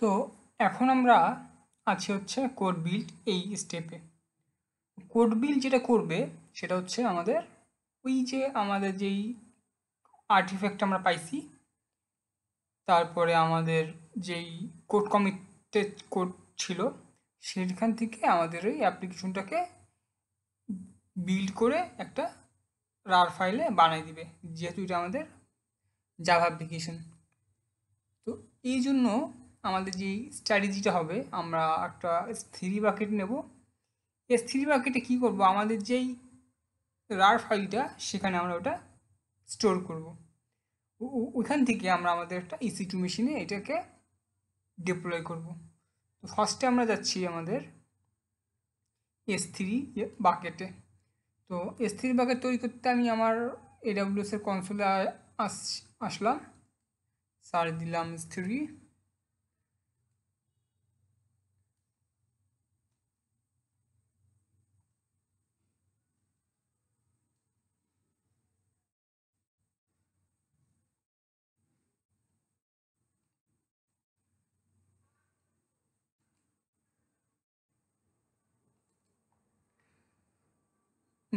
তো এখন আমরা আছি হচ্ছে কোড বিল্ড এই স্টেপে কোড বিল্ড যেটা করবে সেটা হচ্ছে আমাদের ওই যে আমাদের যেই আর্টিফ্যাক্ট আমরা পাইছি তারপরে আমাদের যেই কোড কমিটেড কোড ছিল সেখান থেকে আমাদের ওই অ্যাপ্লিকেশনটাকে বিল্ড করে একটা রার ফাইলে বানিয়ে দিবে যেহেতু এটা আমাদের জাভা অ্যাপ্লিকেশন তো এই জন্য আমাদের যে স্ট্র্যাটেজিটা হবে আমরা একটা স্থির বাকেট নেব এই স্থির বাকেটে কী করব আমাদের যেই রার ফাইলটা সেখানে আমরা ওটা স্টোর করব ওইখান থেকে আমরা আমাদের একটা ইসি টু মেশিনে এটাকে ডিপ্লয় করব তো ফার্স্টে আমরা যাচ্ছি আমাদের এস থ্রি বাকেটে তো এস থ্রি বাকেট তৈরি করতে আমি আমার এডাব্লিউএসের কনসোলে আস আসলাম সার দিলাম থ্রি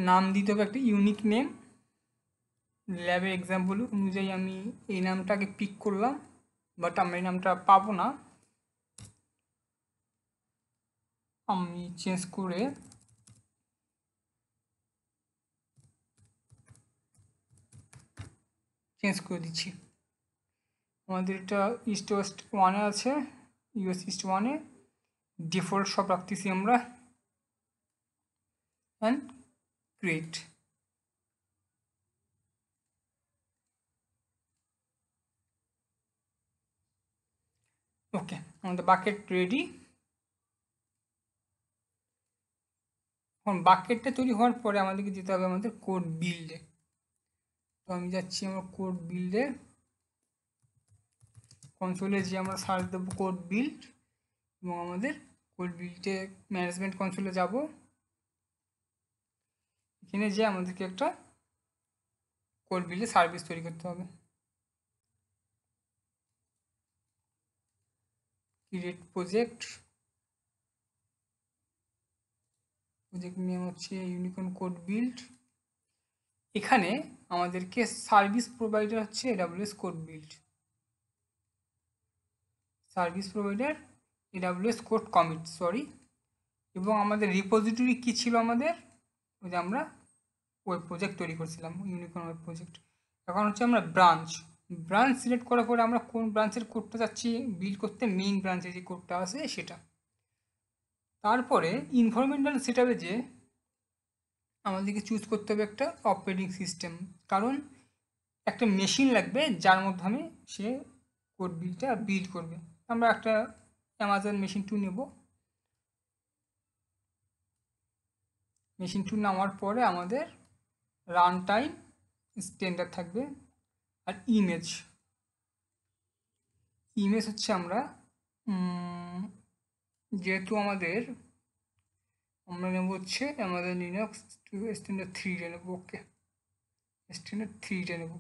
নাম দিতে হবে একটা ইউনিক নেম ল্যাবের এক্সাম্পল অনুযায়ী আমি এই নামটাকে পিক করলাম বাট আমরা এই নামটা পাবো না আমি চেঞ্জ করে চেঞ্জ করে দিচ্ছি আমাদের এটা ইস্ট ওয়েস্ট ওয়ানে আছে ইউএস ইস্ট ওয়ানে ডিফল্ট সব রাখতেছি আমরা and great okay now the bucket ready এখন বাকেটটা তৈরি হওয়ার পরে আমাদেরকে যেতে হবে আমাদের কোড বিল্ডে তো আমি যাচ্ছি আমার কোড বিল্ডে কনসোলে যে আমরা সার্চ দেবো কোড বিল্ড এবং আমাদের কোড বিল্ডে ম্যানেজমেন্ট কনসোলে যাবো এখানে যে আমাদেরকে একটা কোড বিলে সার্ভিস তৈরি করতে হবে ক্রিয়েট প্রজেক্ট প্রজেক্ট নেম হচ্ছে ইউনিকন কোড বিল্ড এখানে আমাদেরকে সার্ভিস প্রোভাইডার হচ্ছে AWS code build service provider AWS code commit sorry এবং আমাদের রিপোজিটরি কি ছিল আমাদের ওই যে আমরা ওয়েব প্রজেক্ট তৈরি করছিলাম ইউনিকর্ন ওয়েব প্রজেক্ট এখন হচ্ছে আমরা ব্রাঞ্চ ব্রাঞ্চ সিলেক্ট করার পরে আমরা কোন ব্রাঞ্চের কোডটা যাচ্ছি বিল করতে মেইন ব্রাঞ্চে যে কোডটা আছে সেটা তারপরে ইনফরমেন্টাল সেট যে আমাদেরকে চুজ করতে হবে একটা অপারেটিং সিস্টেম কারণ একটা মেশিন লাগবে যার মাধ্যমে সে কোড বিলটা বিল করবে আমরা একটা অ্যামাজন মেশিন টু নেবো মেশিন টু নামার পরে আমাদের রান টাইম স্ট্যান্ডার্ড থাকবে আর ইমেজ ইমেজ হচ্ছে আমরা যেহেতু আমাদের আমরা নেব হচ্ছে আমাদের লিনাক্স স্ট্যান্ডার্ড থ্রিটা নেব ওকে স্ট্যান্ডার্ড থ্রিটা নেব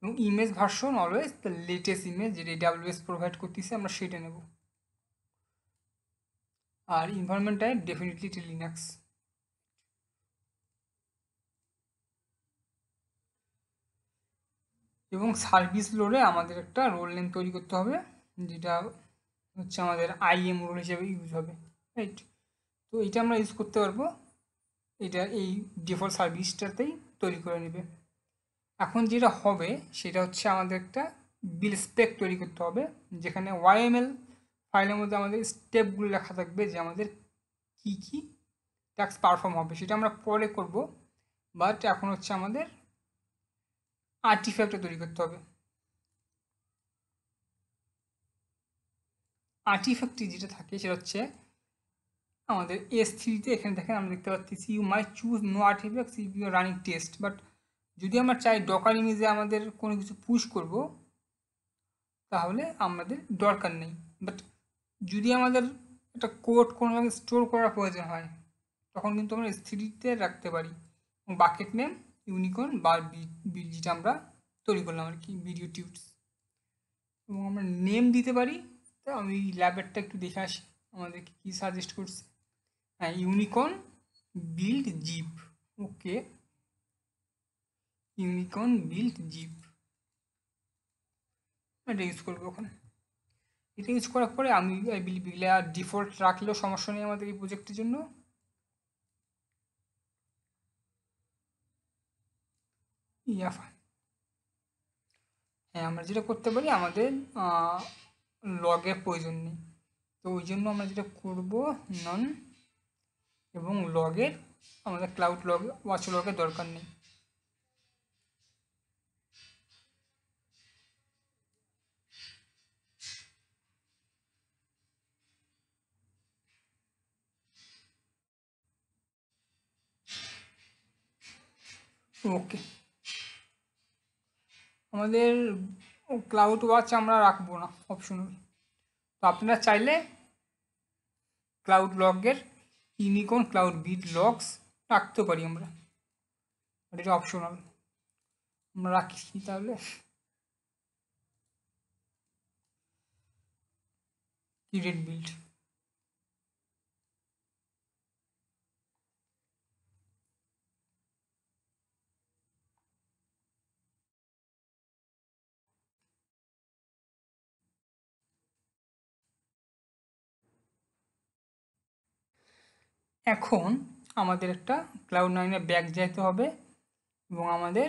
এবং image version always the latest image যেটা ডাব্লিউএস প্রোভাইড করতেছে আমরা সেটা নেব আর এনভায়রনমেন্ট টাইম ডেফিনেটলি লিনাক্স এবং সার্ভিস লোডে আমাদের একটা রোল নেম তৈরি করতে হবে যেটা হচ্ছে আমাদের আইএম রোল হিসেবে ইউজ হবে রাইট তো এটা আমরা ইউজ করতে পারবো এটা এই ডিফল্ট সার্ভিসটাতেই তৈরি করে নেবে এখন যেটা হবে সেটা হচ্ছে আমাদের একটা বিল স্পেক তৈরি করতে হবে যেখানে ওয়াইএমএল ফাইলের মধ্যে আমাদের স্টেপগুলো লেখা থাকবে যে আমাদের কি কি ট্যাক্স পারফর্ম হবে সেটা আমরা পরে করব বাট এখন হচ্ছে আমাদের আর্টিফ্যাক্টও তৈরি করতে হবে আর্টিফ্যাক্টটি যেটা থাকে সেটা হচ্ছে আমাদের এস থ্রিতে এখানে দেখেন আমরা দেখতে পাচ্ছি you may choose no artifact if you running test but যদি আমরা চাই ডকার ইমেজে আমাদের কোনো কিছু পুশ করব তাহলে আমাদের দরকার নেই বাট যদি আমাদের একটা কোড কোনোভাবে স্টোর করার প্রয়োজন হয় তখন কিন্তু আমরা থ্রিতে রাখতে পারি বাকেট নেম ইউনিকর্ন বা বিজিটা আমরা তৈরি করলাম আর কি ভিডিও টিউবস এবং আমরা নেম দিতে পারি তো আমি ল্যাবেরটা একটু দেখে আসি আমাদেরকে কী সাজেস্ট করছে হ্যাঁ unicorn build zip okay unicorn build zip এটা ইউজ করবো ওখানে এটা ইউজ করার পরে আমি আই বিলিভ আর ডিফল্ট রাখলেও সমস্যা নেই আমাদের এই প্রোজেক্টের জন্য ইয়াফান হ্যাঁ আমরা যেটা করতে পারি আমাদের লগের প্রয়োজন নেই তো ওই জন্য আমরা যেটা করব নন এবং লগের আমাদের ক্লাউড লগ ওয়াচ লগের দরকার নেই ওকে আমাদের ক্লাউড ওয়াচ আমরা রাখবো না অপশনাল তো আপনারা চাইলে ক্লাউড লগের ইউনিকন ক্লাউড বিট লগস রাখতে পারি আমরা এটা অপশনাল আমরা রাখি তাহলে কি বিল্ড এখন আমাদের একটা ক্লাউড নাইনে ব্যাক যেতে হবে এবং আমাদের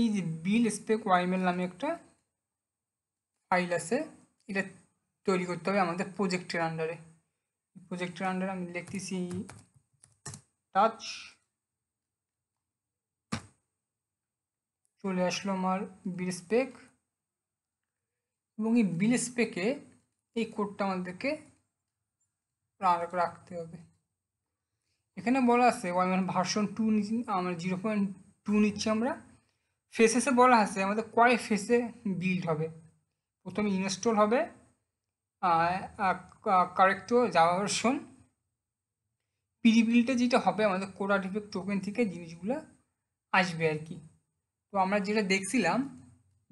এই যে বিল স্পেক ওয়াইমেল নামে একটা ফাইল আছে এটা তৈরি করতে হবে আমাদের প্রজেক্টের আন্ডারে প্রজেক্টের আন্ডারে আমি লিখতেছি টাচ চলে আসলো আমার বিল স্পেক এবং এই বিল স্পেকে এই কোডটা আমাদেরকে রাখতে হবে এখানে বলা আছে ওয়াইমান ভার্সন টু আমরা জিরো পয়েন্ট টু নিচ্ছি আমরা ফেসেসে বলা আছে আমাদের কয় ফেসে বিল্ড হবে প্রথমে ইনস্টল হবে কারেক্টো জাভা ভার্সন পিডিবিলটা যেটা হবে আমাদের কোডা ডিফেক্ট টোকেন থেকে জিনিসগুলো আসবে আর কি তো আমরা যেটা দেখছিলাম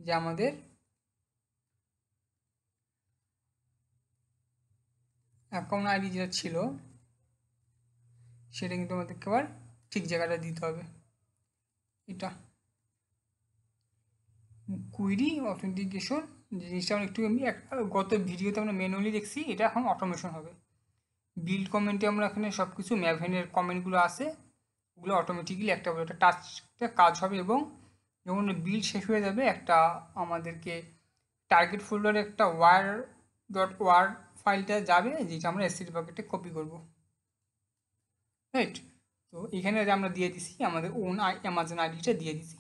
যে আমাদের অ্যাকাউন্ট আইডি যেটা ছিল সেটা কিন্তু আমাদেরকে আবার ঠিক জায়গাটা দিতে হবে এটা কুইরি অথেন্টিকেশন জিনিসটা আমরা একটু এমনি একটা গত ভিডিওতে আমরা ম্যানুয়ালি দেখছি এটা এখন অটোমেশন হবে বিল্ড কমেন্টে আমরা এখানে সব কিছু ম্যাভেনের কমেন্টগুলো আসে ওগুলো অটোমেটিক্যালি একটা একটা টাচটা কাজ হবে এবং যখন বিল শেষ হয়ে যাবে একটা আমাদেরকে টার্গেট ফোল্ডারে একটা ওয়ার ডট ওয়ার ফাইলটা যাবে যেটা আমরা এসিড বাকেটে কপি করবো রাইট তো এখানে আমরা দিয়ে দিছি আমাদের ওন আই অ্যামাজন আইডিটা দিয়ে দিছি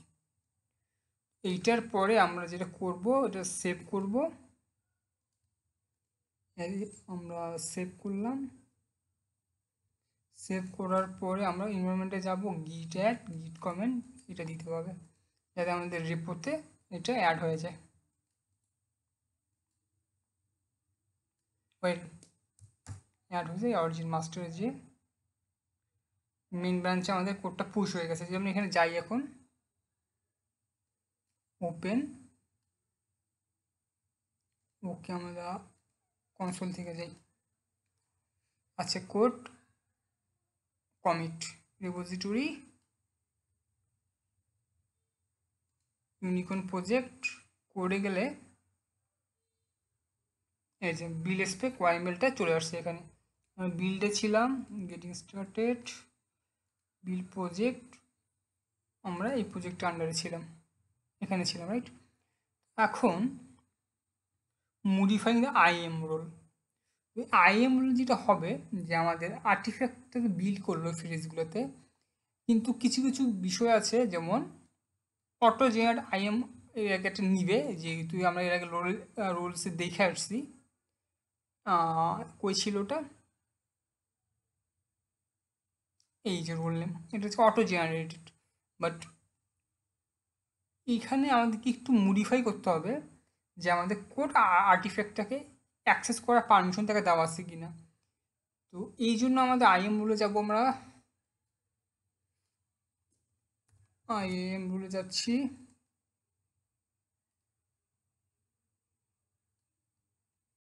এইটার পরে আমরা যেটা করব এটা সেভ করব আমরা সেভ করলাম সেভ করার পরে আমরা ইনভারমেন্টে যাব গিট অ্যাড গিট কমেন্ট এটা দিতে হবে যাতে আমাদের রিপোর্টে এটা অ্যাড হয়ে যায় অ্যাড হয়ে যায় অরিজিন মাস্টার যে মেন ব্রাঞ্চে আমাদের কোডটা পুশ হয়ে গেছে যেমন আমি এখানে যাই এখন ওপেন ওকে আমরা কনসোল থেকে যাই আচ্ছা code commit repository unicorn project করে গেলে এই যে বিল স্পেক ওয়াইমেলটা চলে আসছে এখানে বিলটা ছিলাম গেটিং স্টার্টেড বিল প্রজেক্ট আমরা এই প্রজেক্টের আন্ডারে ছিলাম এখানে ছিলাম রাইট এখন মডিফাইং দ্য আইএম রোল ওই আইএম রোল যেটা হবে যে আমাদের থেকে বিল করলো ফ্রিজগুলোতে কিন্তু কিছু কিছু বিষয় আছে যেমন অটো আই আইএম এর আগে একটা নিবে যেহেতু আমরা এর আগে রোল রোলসে দেখে আসছি কই ছিল ওটা এই যে রোল এটা হচ্ছে অটো জেনারেটেড বাট এইখানে আমাদেরকে একটু মডিফাই করতে হবে যে আমাদের কোড আর্টিফ্যাক্টটাকে অ্যাক্সেস করার পারমিশন তাকে দেওয়া আছে কি না তো এই জন্য আমাদের আইএম বলে যাব আমরা আইএম বলে যাচ্ছি